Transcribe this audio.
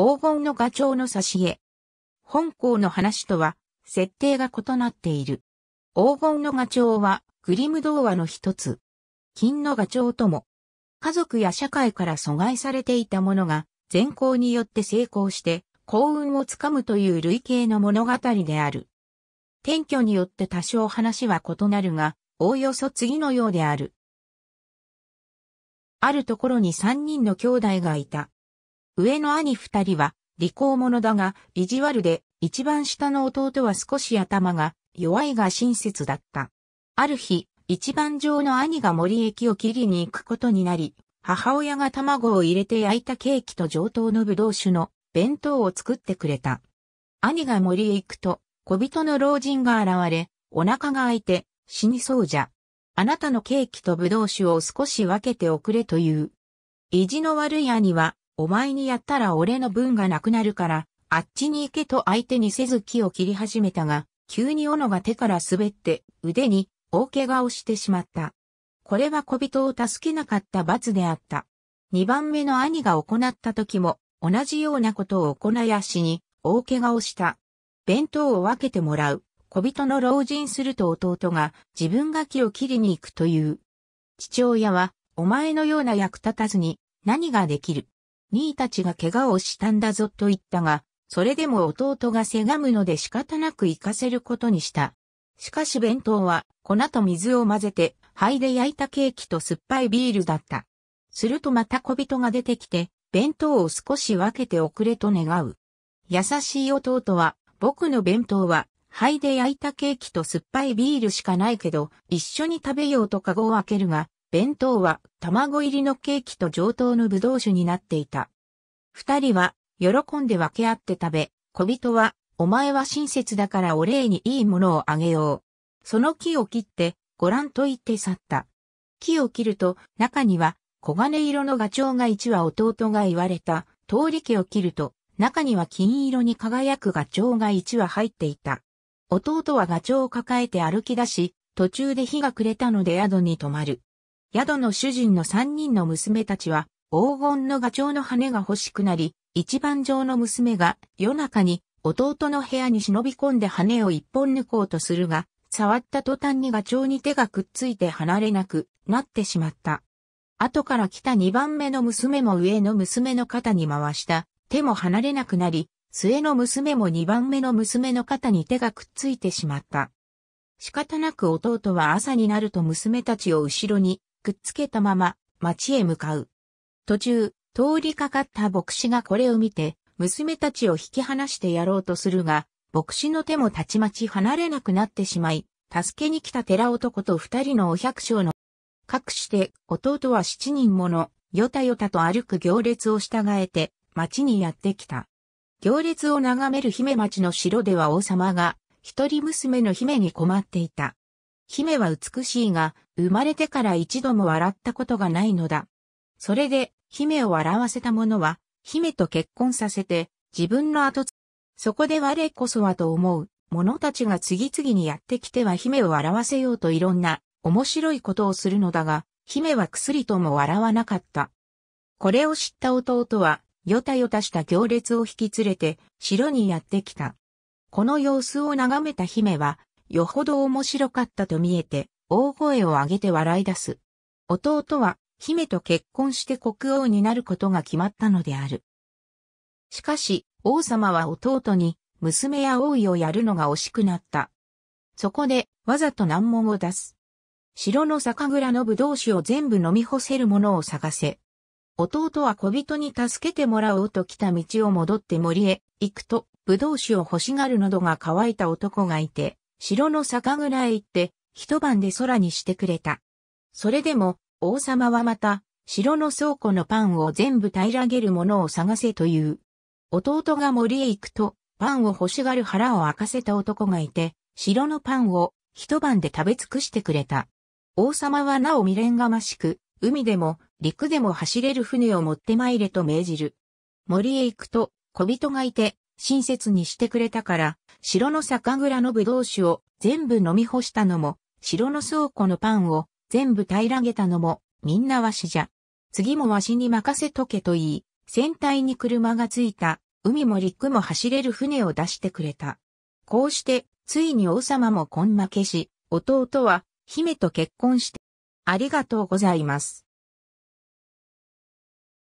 黄金の画帳の挿絵。本校の話とは、設定が異なっている。黄金の画帳は、グリム童話の一つ。金の画帳とも、家族や社会から阻害されていたものが、善行によって成功して、幸運をつかむという類型の物語である。転居によって多少話は異なるが、おおよそ次のようである。あるところに三人の兄弟がいた。上の兄二人は利口者だが意地悪で一番下の弟は少し頭が弱いが親切だった。ある日、一番上の兄が森駅を切りに行くことになり、母親が卵を入れて焼いたケーキと上等のぶどう酒の弁当を作ってくれた。兄が森へ行くと、小人の老人が現れ、お腹が空いて死にそうじゃ。あなたのケーキとぶどう酒を少し分けておくれという。意地の悪い兄はお前にやったら俺の分がなくなるから、あっちに行けと相手にせず木を切り始めたが、急に斧が手から滑って腕に大怪我をしてしまった。これは小人を助けなかった罰であった。二番目の兄が行った時も同じようなことを行い足に大怪我をした。弁当を分けてもらう。小人の老人すると弟が自分が木を切りに行くという。父親はお前のような役立たずに何ができる。兄たちが怪我をしたんだぞと言ったが、それでも弟がせがむので仕方なく行かせることにした。しかし弁当は粉と水を混ぜて灰で焼いたケーキと酸っぱいビールだった。するとまた小人が出てきて、弁当を少し分けておくれと願う。優しい弟は、僕の弁当は灰で焼いたケーキと酸っぱいビールしかないけど、一緒に食べようとカゴを開けるが、弁当は卵入りのケーキと上等のぶどう酒になっていた。二人は喜んで分け合って食べ、小人はお前は親切だからお礼にいいものをあげよう。その木を切ってご覧と言って去った。木を切ると中には黄金色のガチョウが一羽弟が言われた。通り家を切ると中には金色に輝くガチョウが一羽入っていた。弟はガチョウを抱えて歩き出し、途中で日が暮れたので宿に泊まる。宿の主人の三人の娘たちは、黄金のガチョウの羽が欲しくなり、一番上の娘が夜中に弟の部屋に忍び込んで羽を一本抜こうとするが、触った途端にガチョウに手がくっついて離れなくなってしまった。後から来た二番目の娘も上の娘の肩に回した、手も離れなくなり、末の娘も二番目の娘の肩に手がくっついてしまった。仕方なく弟は朝になると娘たちを後ろにくっつけたまま、町へ向かう。途中、通りかかった牧師がこれを見て、娘たちを引き離してやろうとするが、牧師の手もたちまち離れなくなってしまい、助けに来た寺男と二人のお百姓の、かくして弟は七人もの、よたよたと歩く行列を従えて、町にやってきた。行列を眺める姫町の城では王様が、一人娘の姫に困っていた。姫は美しいが、生まれてから一度も笑ったことがないのだ。それで、姫を笑わせた者は、姫と結婚させて、自分の後つ、そこで我こそはと思う、者たちが次々にやってきては姫を笑わせようといろんな、面白いことをするのだが、姫は薬とも笑わなかった。これを知った弟は、よたよたした行列を引き連れて、城にやってきた。この様子を眺めた姫は、よほど面白かったと見えて、大声を上げて笑い出す。弟は、姫と結婚して国王になることが決まったのである。しかし、王様は弟に、娘や王位をやるのが惜しくなった。そこで、わざと難問を出す。城の酒蔵の葡萄酒を全部飲み干せるものを探せ。弟は小人に助けてもらおうと来た道を戻って森へ行くと、葡萄酒を欲しがる喉が渇いた男がいて、城の酒蔵へ行って、一晩で空にしてくれた。それでも、王様はまた、城の倉庫のパンを全部平らげるものを探せという。弟が森へ行くと、パンを欲しがる腹を明かせた男がいて、城のパンを一晩で食べ尽くしてくれた。王様はなお未練がましく、海でも陸でも走れる船を持って参れと命じる。森へ行くと、小人がいて、親切にしてくれたから、城の酒蔵の葡萄酒を全部飲み干したのも、城の倉庫のパンを全部平らげたのも、みんなわしじゃ。次もわしに任せとけと言い、船体に車がついた、海も陸も走れる船を出してくれた。こうして、ついに王様もこん負けし、弟は姫と結婚して、ありがとうございます。